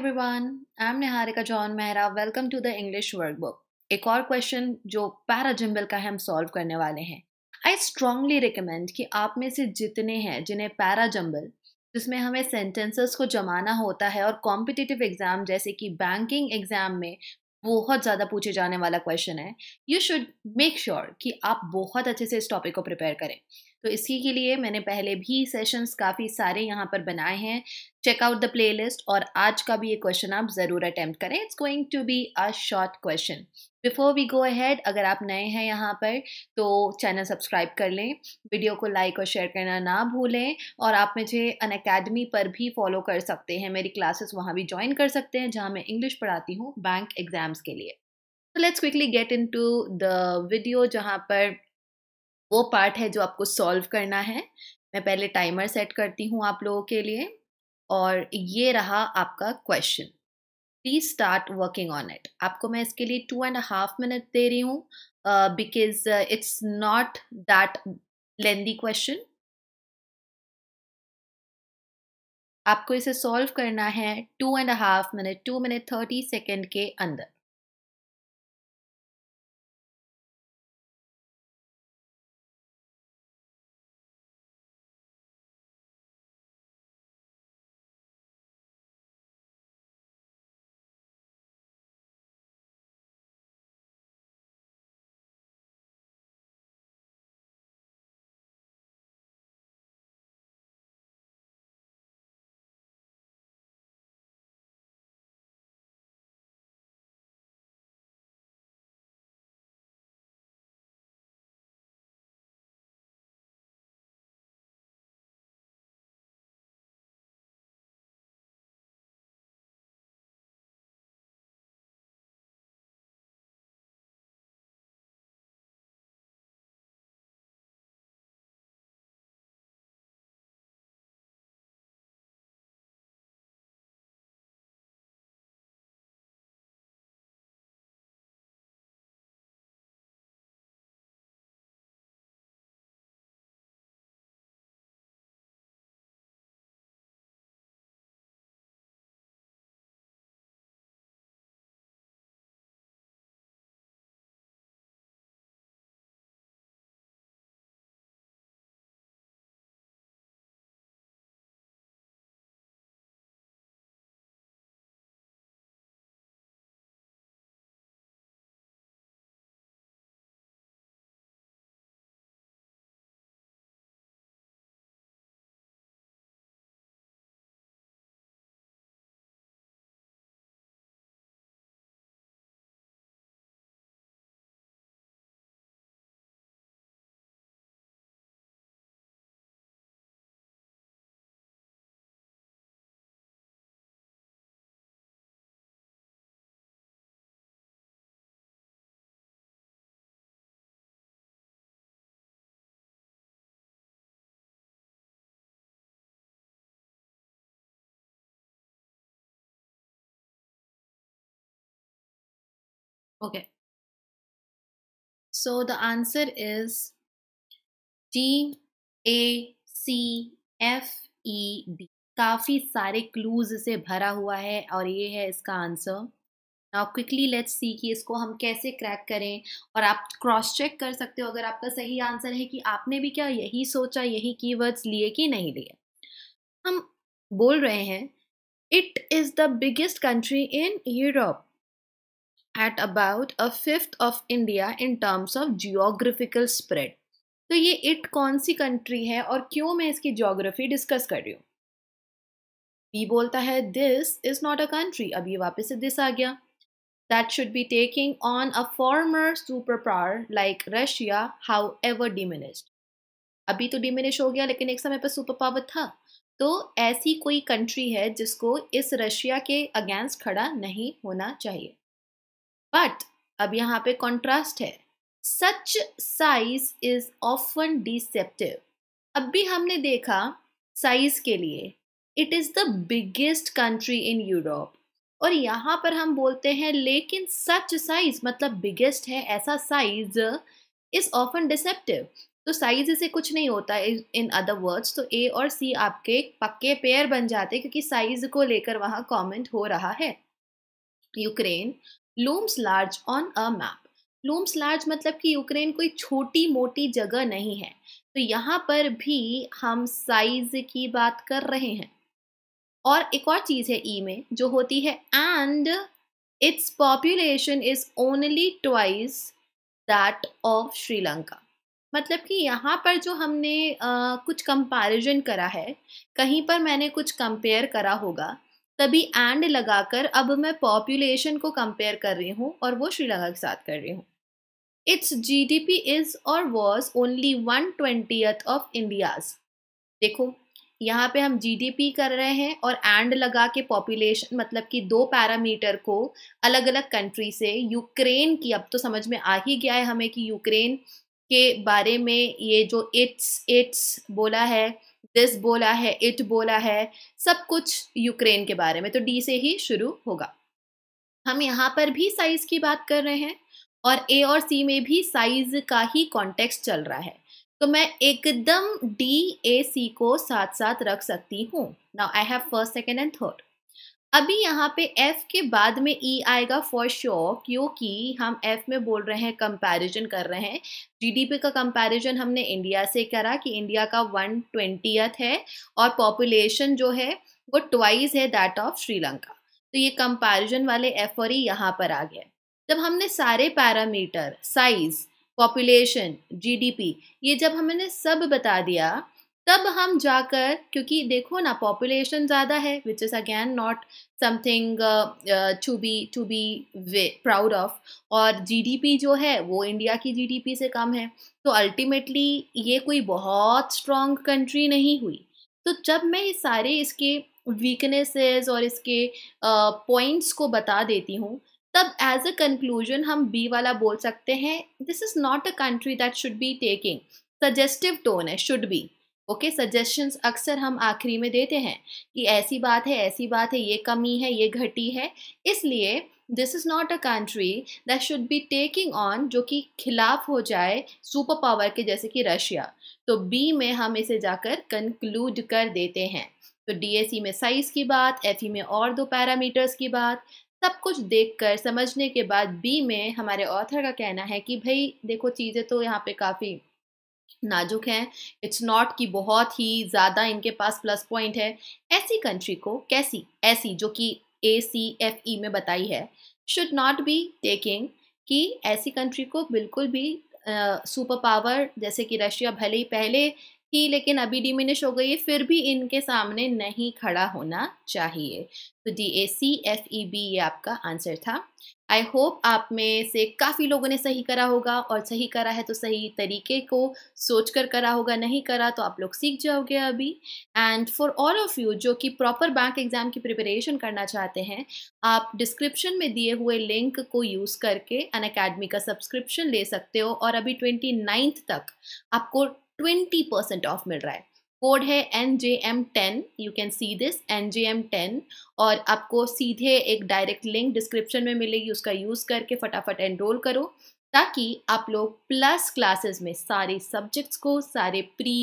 Everyone I am Niharika John Mehra welcome to the English workbook एक और question जो para gimbal का हम सॉल्व करने वाले हैं आई स्ट्रांगली रिकमेंड कि आप में से जितने हैं जिन्हें पैरा जम्बल जिसमें हमें सेंटेंसेस को जमाना होता है और कॉम्पिटिटिव एग्जाम जैसे कि बैंकिंग एग्जाम में बहुत ज़्यादा पूछे जाने वाला क्वेश्चन है यू शुड मेक श्योर कि आप बहुत अच्छे से इस टॉपिक को प्रिपेयर करें तो इसी के लिए मैंने पहले भी सेशंस काफ़ी सारे यहाँ पर बनाए हैं चेक आउट द लिस्ट और आज का भी ये क्वेश्चन आप ज़रूर अटैम्प्ट करें it's going to be a short question before we go ahead अगर आप नए हैं यहाँ पर तो चैनल सब्सक्राइब कर लें वीडियो को लाइक और शेयर करना ना भूलें और आप मुझे अन अकेडमी पर भी फॉलो कर सकते हैं मेरी क्लासेस वहाँ भी ज्वाइन कर सकते हैं जहाँ मैं इंग्लिश पढ़ाती हूँ बैंक एग्ज़ाम्स के लिए तो let's quickly get into the video जहाँ पर वो पार्ट है जो आपको सॉल्व करना है मैं पहले टाइमर सेट करती हूँ आप लोगों के लिए और ये रहा आपका question please start working on it आपको मैं इसके लिए टू एंड हाफ मिनट दे रही हूँ because it's not that lengthy question आपको इसे सॉल्व करना है two and half minute two minute thirty second के अंदर Okay. So the answer is D A C F E D. काफ़ी सारे क्लूज इसे भरा हुआ है और ये है इसका answer now quickly let's see कि इसको हम कैसे क्रैक करें और आप क्रॉस चेक कर सकते हो अगर आपका सही आंसर है कि आपने भी क्या यही सोचा यही कीवर्ड्स लिए कि नहीं लिए हम बोल रहे हैं it is the biggest country in Europe at about a fifth of India in terms of geographical spread तो ये इट कौन सी कंट्री है और क्यों मैं इसकी जियोग्राफी डिस्कस कर रही हूँ बी बोलता है this is not a country अब ये वापस से दिस आ गया that should be taking on a former superpower like Russia however diminished अभी तो डिमिनिश हो गया लेकिन एक समय पर सुपर पावर था तो ऐसी कोई कंट्री है जिसको इस रशिया के अगेंस्ट खड़ा नहीं होना चाहिए बट अब यहाँ पे कॉन्ट्रास्ट है such size is often deceptive अब भी हमने देखा साइज के लिए it is the biggest country in Europe और यहाँ पर हम बोलते हैं लेकिन सच साइज मतलब बिगेस्ट है ऐसा साइज इज ऑफन डिसेप्टिव तो साइज इसे कुछ नहीं होता इन अदर वर्ड्स तो ए और सी आपके पक्के पेयर बन जाते क्योंकि साइज को लेकर वहाँ कॉमेंट हो रहा है Ukraine looms large on a map looms large मतलब कि यूक्रेन कोई छोटी मोटी जगह नहीं है तो यहाँ पर भी हम साइज की बात कर रहे हैं और एक और चीज़ है ई e में जो होती है and its population is only twice that of Sri Lanka मतलब कि यहाँ पर जो हमने आ, कुछ कंपैरिजन करा है कहीं पर मैंने कुछ कंपेयर करा होगा तभी एंड लगाकर अब मैं पॉपुलेशन को कंपेयर कर रही हूँ और वो श्रीलंका के साथ कर रही हूँ it's G D P is और was only one twenty of India's देखो यहाँ पे हम जीडीपी कर रहे हैं और एंड लगा के पॉपुलेशन मतलब कि दो पैरामीटर को अलग अलग कंट्री से यूक्रेन की अब तो समझ में आ ही गया है हमें कि यूक्रेन के बारे में ये जो इट्स इट्स बोला है दिस बोला है इट बोला है सब कुछ यूक्रेन के बारे में तो डी से ही शुरू होगा हम यहाँ पर भी साइज की बात कर रहे हैं और ए और सी में भी साइज का ही कॉन्टेक्स्ट चल रहा है तो मैं एकदम डी ए सी को साथ साथ रख सकती हूँ now I have first second and third अभी यहाँ पे एफ के बाद में ई e आएगा फॉर श्योर क्योंकि हम एफ में बोल रहे हैं कंपैरिजन कर रहे हैं जीडीपी का कंपैरिजन हमने इंडिया से करा कि इंडिया का वन ट्वेंटियथ है और पॉपुलेशन जो है वो ट्वाइस है दैट ऑफ श्रीलंका तो ये कंपैरिजन वाले एफ और ई e यहाँ पर आ गया जब हमने सारे पैरामीटर साइज पॉपुलेशन जी ये जब हमने सब बता दिया तब हम जाकर क्योंकि देखो ना पॉपुलेशन ज़्यादा है which is again not something to be to be proud of और जीडीपी जो है वो इंडिया की जीडीपी से कम है तो अल्टीमेटली ये कोई बहुत स्ट्रॉन्ग कंट्री नहीं हुई तो जब मैं इस सारे इसके वीकनेसेस और इसके पॉइंट्स uh, को बता देती हूँ तब एज अ कंक्लूजन हम बी वाला बोल सकते हैं this is not a country that should be taking suggestive tone है शुड बी ओके सजेशंस अक्सर हम आखिरी में देते हैं कि ऐसी बात है ऐसी बात है ये कमी है ये घटी है इसलिए this is not a country that should be taking on जो कि खिलाफ हो जाए सुपर पावर के जैसे कि रशिया तो बी में हम इसे जाकर कंक्लूड कर देते हैं तो डी में साइज़ की बात एफ e में और दो पैरामीटर्स की बात सब कुछ देखकर समझने के बाद बी में हमारे ऑथर का कहना है कि भाई देखो चीज़ें तो यहाँ पे काफ़ी नाजुक हैं इट्स नॉट कि बहुत ही ज़्यादा इनके पास प्लस पॉइंट है ऐसी कंट्री को कैसी ऐसी जो कि ए सी एफ ई में बताई है शुड नॉट बी टेकिंग कि ऐसी कंट्री को बिल्कुल भी सुपर uh, पावर जैसे कि रशिया भले ही पहले थी लेकिन अभी डिमिनिश हो गई है फिर भी इनके सामने नहीं खड़ा होना चाहिए तो D A C F E B ये आपका आंसर था आई होप आप में से काफ़ी लोगों ने सही करा होगा और सही करा है तो सही तरीके को सोच कर करा होगा नहीं करा तो आप लोग सीख जाओगे अभी and for all of you जो कि प्रॉपर बैंक एग्ज़ाम की प्रिपरेशन करना चाहते हैं आप डिस्क्रिप्शन में दिए हुए लिंक को यूज़ करके अन अकेडमी का सब्सक्रिप्शन ले सकते हो और अभी ट्वेंटी तक आपको ट्वेंटी परसेंट ऑफ मिल रहा है कोड है N J M ten you can see this N J M ten और आपको सीधे एक डायरेक्ट लिंक डिस्क्रिप्शन में मिलेगी उसका यूज़ करके फटाफट एनरोल करो ताकि आप लोग प्लस क्लासेस में सारे सब्जेक्ट्स को सारे प्री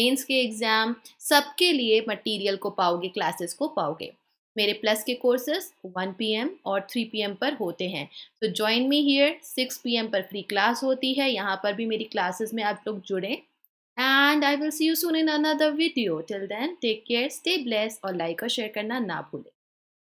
मेंस के एग्ज़ाम सबके लिए मटेरियल को पाओगे क्लासेस को पाओगे मेरे प्लस के कोर्सेज 1 पीएम और 3 पीएम पर होते हैं तो ज्वाइन मी हियर 6 पीएम पर फ्री क्लास होती है यहाँ पर भी मेरी क्लासेस में आप लोग जुड़ें and I will see you soon in another video. Till then, take care, stay blessed or like or share. करना ना भूलें.